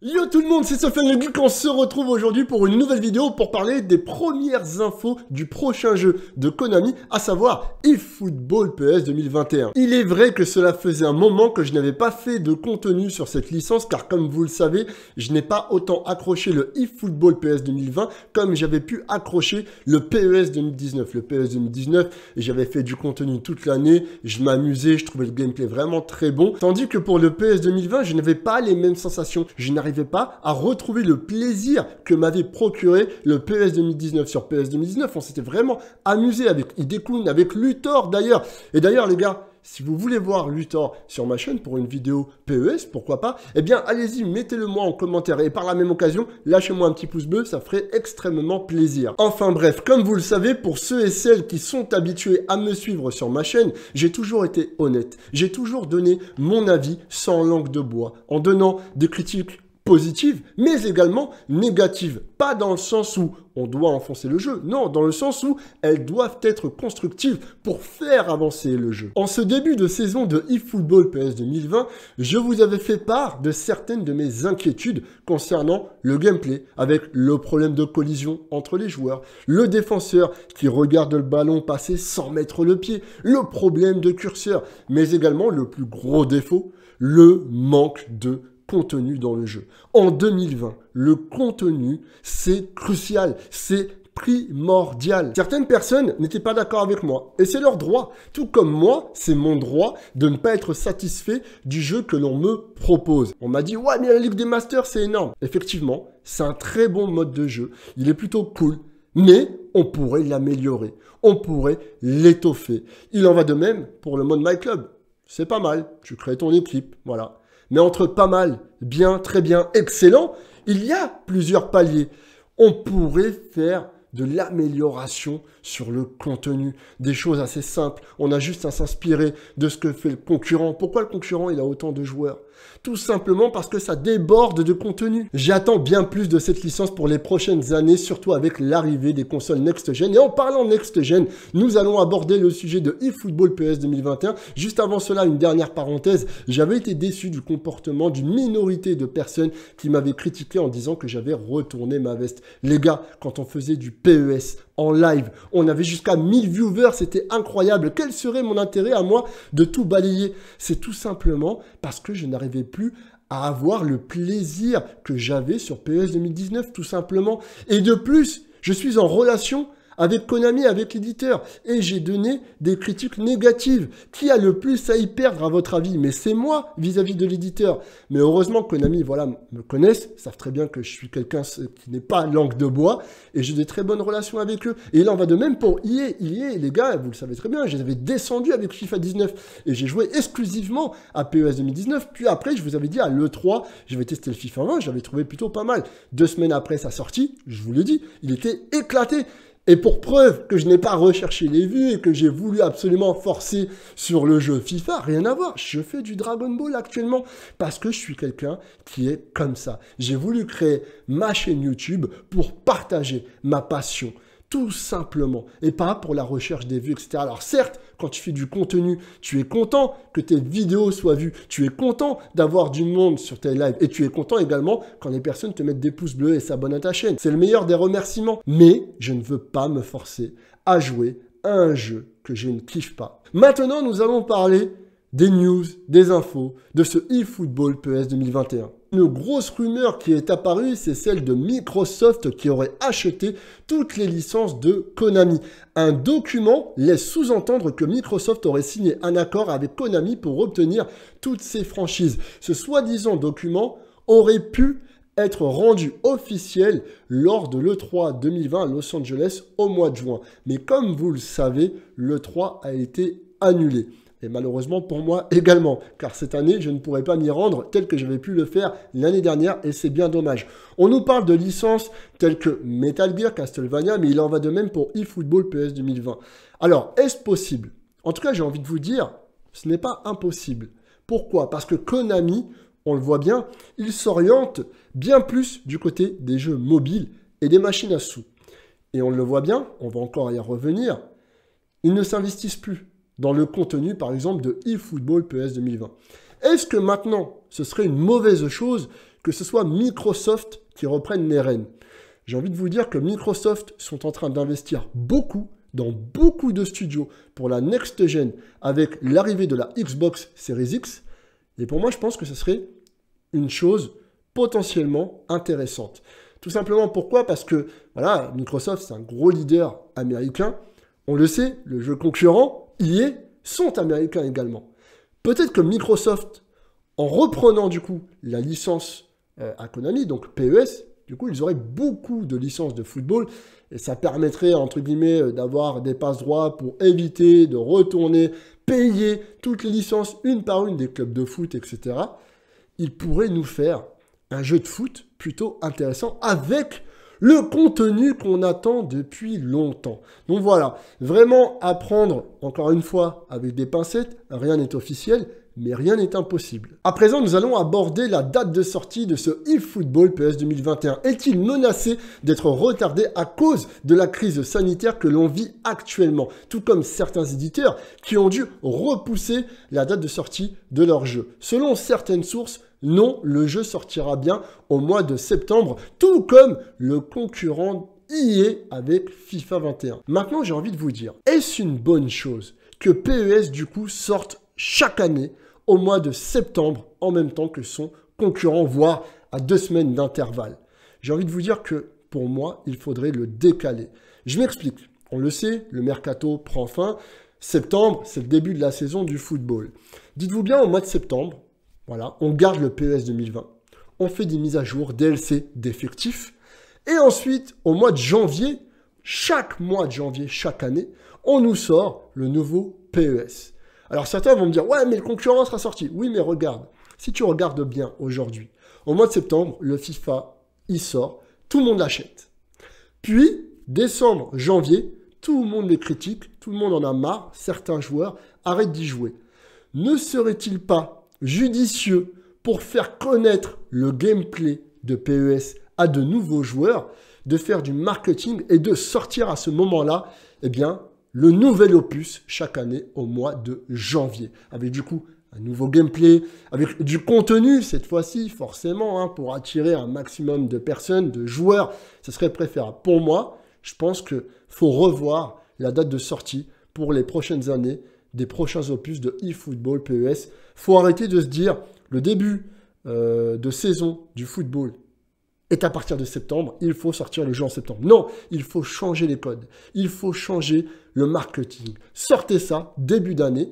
Yo tout le monde, c'est Sofiane Le Duc, on se retrouve aujourd'hui pour une nouvelle vidéo pour parler des premières infos du prochain jeu de Konami, à savoir eFootball PS 2021. Il est vrai que cela faisait un moment que je n'avais pas fait de contenu sur cette licence, car comme vous le savez, je n'ai pas autant accroché le eFootball PS 2020 comme j'avais pu accrocher le PES 2019. Le PS 2019, j'avais fait du contenu toute l'année, je m'amusais, je trouvais le gameplay vraiment très bon, tandis que pour le PS 2020, je n'avais pas les mêmes sensations, je pas à retrouver le plaisir que m'avait procuré le PS 2019 sur PS 2019. On s'était vraiment amusé avec Idekun, avec Luthor d'ailleurs. Et d'ailleurs, les gars, si vous voulez voir Luthor sur ma chaîne pour une vidéo PES, pourquoi pas, et eh bien allez-y, mettez-le moi en commentaire et par la même occasion, lâchez-moi un petit pouce bleu, ça ferait extrêmement plaisir. Enfin bref, comme vous le savez, pour ceux et celles qui sont habitués à me suivre sur ma chaîne, j'ai toujours été honnête, j'ai toujours donné mon avis sans langue de bois, en donnant des critiques positive, mais également négative. Pas dans le sens où on doit enfoncer le jeu, non, dans le sens où elles doivent être constructives pour faire avancer le jeu. En ce début de saison de eFootball PS 2020, je vous avais fait part de certaines de mes inquiétudes concernant le gameplay, avec le problème de collision entre les joueurs, le défenseur qui regarde le ballon passer sans mettre le pied, le problème de curseur, mais également le plus gros défaut, le manque de contenu dans le jeu. En 2020, le contenu, c'est crucial, c'est primordial. Certaines personnes n'étaient pas d'accord avec moi, et c'est leur droit. Tout comme moi, c'est mon droit de ne pas être satisfait du jeu que l'on me propose. On m'a dit, ouais, mais la Ligue des Masters, c'est énorme. Effectivement, c'est un très bon mode de jeu. Il est plutôt cool, mais on pourrait l'améliorer. On pourrait l'étoffer. Il en va de même pour le mode My Club. C'est pas mal. Tu crées ton équipe, voilà. Mais entre pas mal, bien, très bien, excellent, il y a plusieurs paliers. On pourrait faire de l'amélioration sur le contenu. Des choses assez simples. On a juste à s'inspirer de ce que fait le concurrent. Pourquoi le concurrent, il a autant de joueurs tout simplement parce que ça déborde de contenu. J'attends bien plus de cette licence pour les prochaines années, surtout avec l'arrivée des consoles next-gen. Et en parlant next-gen, nous allons aborder le sujet de eFootball PS 2021. Juste avant cela, une dernière parenthèse, j'avais été déçu du comportement d'une minorité de personnes qui m'avaient critiqué en disant que j'avais retourné ma veste. Les gars, quand on faisait du PES en live, on avait jusqu'à 1000 viewers, c'était incroyable. Quel serait mon intérêt à moi de tout balayer C'est tout simplement parce que je n'arrivais plus à avoir le plaisir que j'avais sur PS e 2019, tout simplement. Et de plus, je suis en relation avec Konami, avec l'éditeur. Et j'ai donné des critiques négatives. Qui a le plus à y perdre à votre avis Mais c'est moi vis-à-vis de l'éditeur. Mais heureusement, Konami, voilà, me connaissent, savent très bien que je suis quelqu'un qui n'est pas langue de bois et j'ai des très bonnes relations avec eux. Et là, on va de même pour EA. EA, les gars, vous le savez très bien, je les avec FIFA 19 et j'ai joué exclusivement à PES 2019. Puis après, je vous avais dit à l'E3, j'avais testé le FIFA 20, j'avais trouvé plutôt pas mal. Deux semaines après sa sortie, je vous l'ai dit, il était éclaté. Et pour preuve que je n'ai pas recherché les vues et que j'ai voulu absolument forcer sur le jeu FIFA, rien à voir. Je fais du Dragon Ball actuellement parce que je suis quelqu'un qui est comme ça. J'ai voulu créer ma chaîne YouTube pour partager ma passion, tout simplement, et pas pour la recherche des vues, etc. Alors certes, quand tu fais du contenu, tu es content que tes vidéos soient vues, tu es content d'avoir du monde sur tes lives, et tu es content également quand les personnes te mettent des pouces bleus et s'abonnent à ta chaîne. C'est le meilleur des remerciements. Mais je ne veux pas me forcer à jouer à un jeu que je ne kiffe pas. Maintenant, nous allons parler des news, des infos de ce eFootball PS 2021. Une grosse rumeur qui est apparue, c'est celle de Microsoft qui aurait acheté toutes les licences de Konami. Un document laisse sous-entendre que Microsoft aurait signé un accord avec Konami pour obtenir toutes ses franchises. Ce soi-disant document aurait pu être rendu officiel lors de l'E3 2020 à Los Angeles au mois de juin. Mais comme vous le savez, l'E3 a été annulé et malheureusement pour moi également, car cette année, je ne pourrai pas m'y rendre tel que j'avais pu le faire l'année dernière, et c'est bien dommage. On nous parle de licences telles que Metal Gear, Castlevania, mais il en va de même pour eFootball PS 2020. Alors, est-ce possible En tout cas, j'ai envie de vous dire, ce n'est pas impossible. Pourquoi Parce que Konami, on le voit bien, il s'oriente bien plus du côté des jeux mobiles et des machines à sous. Et on le voit bien, on va encore y revenir, ils ne s'investissent plus dans le contenu, par exemple, de eFootball PS 2020. Est-ce que maintenant, ce serait une mauvaise chose que ce soit Microsoft qui reprenne les rênes J'ai envie de vous dire que Microsoft sont en train d'investir beaucoup dans beaucoup de studios pour la next gen avec l'arrivée de la Xbox Series X. Et pour moi, je pense que ce serait une chose potentiellement intéressante. Tout simplement pourquoi Parce que voilà, Microsoft, c'est un gros leader américain. On le sait, le jeu concurrent, sont américains également. Peut-être que Microsoft, en reprenant du coup la licence euh, à Konami, donc PES, du coup, ils auraient beaucoup de licences de football et ça permettrait, entre guillemets, euh, d'avoir des passe-droits pour éviter de retourner, payer toutes les licences une par une des clubs de foot, etc. Ils pourraient nous faire un jeu de foot plutôt intéressant avec le contenu qu'on attend depuis longtemps. Donc voilà, vraiment apprendre, encore une fois, avec des pincettes, rien n'est officiel, mais rien n'est impossible. À présent, nous allons aborder la date de sortie de ce eFootball PS 2021. Est-il menacé d'être retardé à cause de la crise sanitaire que l'on vit actuellement Tout comme certains éditeurs qui ont dû repousser la date de sortie de leur jeu. Selon certaines sources, non, le jeu sortira bien au mois de septembre, tout comme le concurrent y e est avec FIFA 21. Maintenant, j'ai envie de vous dire, est-ce une bonne chose que PES du coup sorte chaque année au mois de septembre en même temps que son concurrent, voire à deux semaines d'intervalle J'ai envie de vous dire que pour moi, il faudrait le décaler. Je m'explique. On le sait, le mercato prend fin. Septembre, c'est le début de la saison du football. Dites-vous bien, au mois de septembre, voilà, on garde le PES 2020. On fait des mises à jour, DLC, d'effectifs. Et ensuite, au mois de janvier, chaque mois de janvier, chaque année, on nous sort le nouveau PES. Alors certains vont me dire, ouais, mais le concurrent sera sorti. Oui, mais regarde, si tu regardes bien aujourd'hui, au mois de septembre, le FIFA, il sort, tout le monde l'achète. Puis, décembre, janvier, tout le monde les critique, tout le monde en a marre, certains joueurs arrêtent d'y jouer. Ne serait-il pas judicieux pour faire connaître le gameplay de PES à de nouveaux joueurs, de faire du marketing et de sortir à ce moment-là, eh bien, le nouvel opus chaque année au mois de janvier. Avec du coup un nouveau gameplay, avec du contenu cette fois-ci, forcément, hein, pour attirer un maximum de personnes, de joueurs. Ce serait préférable. Pour moi, je pense qu'il faut revoir la date de sortie pour les prochaines années des prochains opus de eFootball PES. Faut arrêter de se dire le début euh, de saison du football est à partir de septembre, il faut sortir le jeu en septembre. Non, il faut changer les codes, il faut changer le marketing. Sortez ça début d'année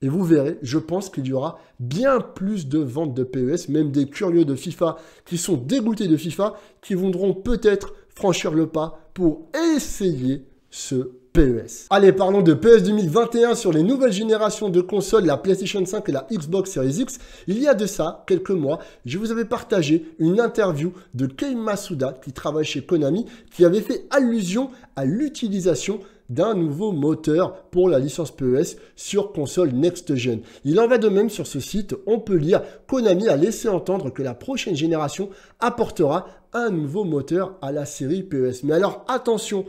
et vous verrez, je pense qu'il y aura bien plus de ventes de PES, même des curieux de FIFA qui sont dégoûtés de FIFA, qui voudront peut-être franchir le pas pour essayer ce PES. Allez, parlons de PES 2021 sur les nouvelles générations de consoles, la PlayStation 5 et la Xbox Series X. Il y a de ça quelques mois, je vous avais partagé une interview de Kei Masuda, qui travaille chez Konami, qui avait fait allusion à l'utilisation d'un nouveau moteur pour la licence PES sur console next-gen. Il en va de même sur ce site, on peut lire Konami a laissé entendre que la prochaine génération apportera un nouveau moteur à la série PES. Mais alors attention,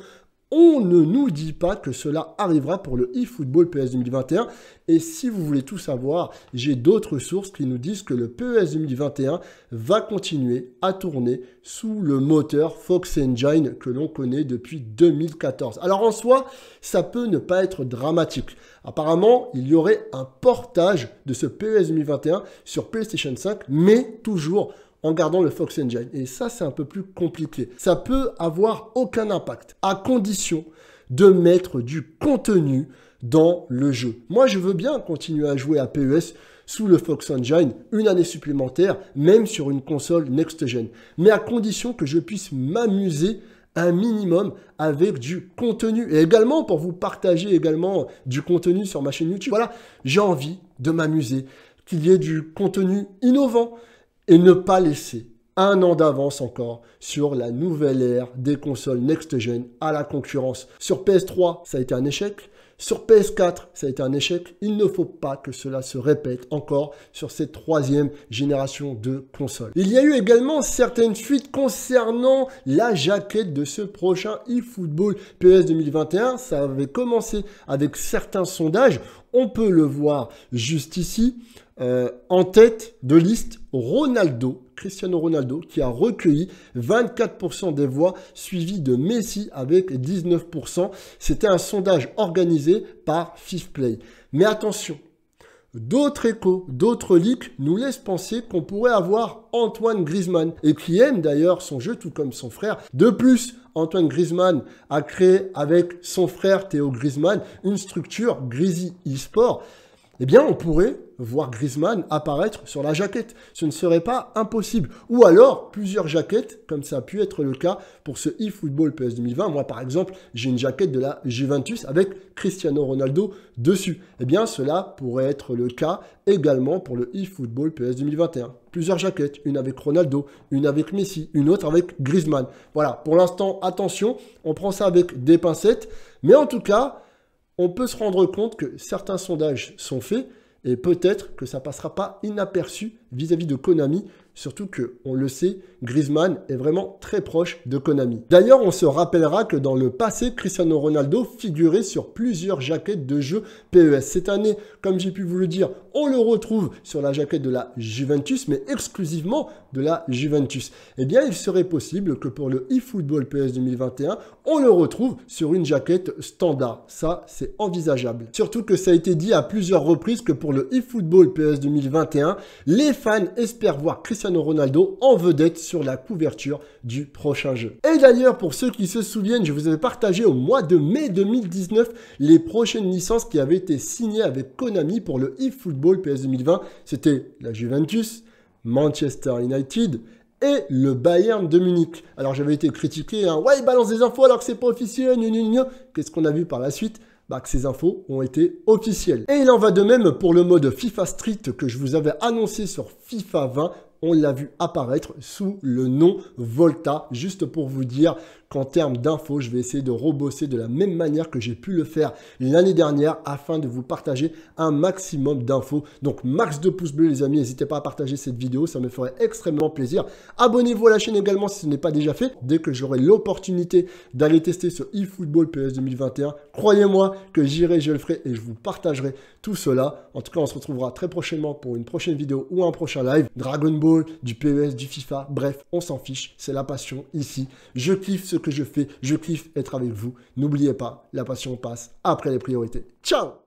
on ne nous dit pas que cela arrivera pour le eFootball PS 2021. Et si vous voulez tout savoir, j'ai d'autres sources qui nous disent que le PES 2021 va continuer à tourner sous le moteur Fox Engine que l'on connaît depuis 2014. Alors en soi, ça peut ne pas être dramatique. Apparemment, il y aurait un portage de ce PES 2021 sur PlayStation 5, mais toujours en gardant le Fox Engine. Et ça, c'est un peu plus compliqué. Ça peut avoir aucun impact, à condition de mettre du contenu dans le jeu. Moi, je veux bien continuer à jouer à PES sous le Fox Engine une année supplémentaire, même sur une console next-gen. Mais à condition que je puisse m'amuser un minimum avec du contenu et également pour vous partager également du contenu sur ma chaîne YouTube. Voilà, j'ai envie de m'amuser, qu'il y ait du contenu innovant, et ne pas laisser un an d'avance encore sur la nouvelle ère des consoles next-gen à la concurrence. Sur PS3, ça a été un échec. Sur PS4, ça a été un échec. Il ne faut pas que cela se répète encore sur cette troisième génération de consoles. Il y a eu également certaines fuites concernant la jaquette de ce prochain eFootball PS 2021. Ça avait commencé avec certains sondages. On peut le voir juste ici. Euh, en tête de liste Ronaldo, Cristiano Ronaldo, qui a recueilli 24% des voix, suivi de Messi avec 19%. C'était un sondage organisé par Play. Mais attention, D'autres échos, d'autres leaks nous laissent penser qu'on pourrait avoir Antoine Griezmann, et qui aime d'ailleurs son jeu tout comme son frère. De plus, Antoine Griezmann a créé avec son frère Théo Griezmann une structure Grizy eSport eh bien, on pourrait voir Griezmann apparaître sur la jaquette. Ce ne serait pas impossible. Ou alors, plusieurs jaquettes, comme ça a pu être le cas pour ce eFootball PS 2020. Moi, par exemple, j'ai une jaquette de la Juventus avec Cristiano Ronaldo dessus. Eh bien, cela pourrait être le cas également pour le eFootball PS 2021. Plusieurs jaquettes, une avec Ronaldo, une avec Messi, une autre avec Griezmann. Voilà, pour l'instant, attention, on prend ça avec des pincettes. Mais en tout cas, on peut se rendre compte que certains sondages sont faits et peut-être que ça passera pas inaperçu vis-à-vis -vis de Konami Surtout que, on le sait, Griezmann est vraiment très proche de Konami. D'ailleurs, on se rappellera que dans le passé, Cristiano Ronaldo figurait sur plusieurs jaquettes de jeux PES. Cette année, comme j'ai pu vous le dire, on le retrouve sur la jaquette de la Juventus, mais exclusivement de la Juventus. Eh bien, il serait possible que pour le eFootball PS e 2021, on le retrouve sur une jaquette standard. Ça, c'est envisageable. Surtout que ça a été dit à plusieurs reprises que pour le eFootball PES 2021, les fans espèrent voir Cristiano Ronaldo en vedette sur la couverture du prochain jeu. Et d'ailleurs, pour ceux qui se souviennent, je vous avais partagé au mois de mai 2019 les prochaines licences qui avaient été signées avec Konami pour le eFootball PS 2020. C'était la Juventus, Manchester United, et le Bayern de Munich. Alors j'avais été critiqué, hein. ouais, balance des infos alors que c'est pas officiel, Qu'est-ce qu'on a vu par la suite bah, que ces infos ont été officielles. Et il en va de même pour le mode FIFA Street que je vous avais annoncé sur FIFA 20 on l'a vu apparaître sous le nom Volta, juste pour vous dire en termes d'infos, je vais essayer de rebosser de la même manière que j'ai pu le faire l'année dernière afin de vous partager un maximum d'infos. Donc max de pouces bleus les amis, n'hésitez pas à partager cette vidéo, ça me ferait extrêmement plaisir. Abonnez-vous à la chaîne également si ce n'est pas déjà fait. Dès que j'aurai l'opportunité d'aller tester ce eFootball PS 2021, croyez-moi que j'irai, je le ferai et je vous partagerai tout cela. En tout cas, on se retrouvera très prochainement pour une prochaine vidéo ou un prochain live. Dragon Ball, du PES, du FIFA, bref, on s'en fiche, c'est la passion ici. Je kiffe ce que je fais. Je kiffe être avec vous. N'oubliez pas, la passion passe après les priorités. Ciao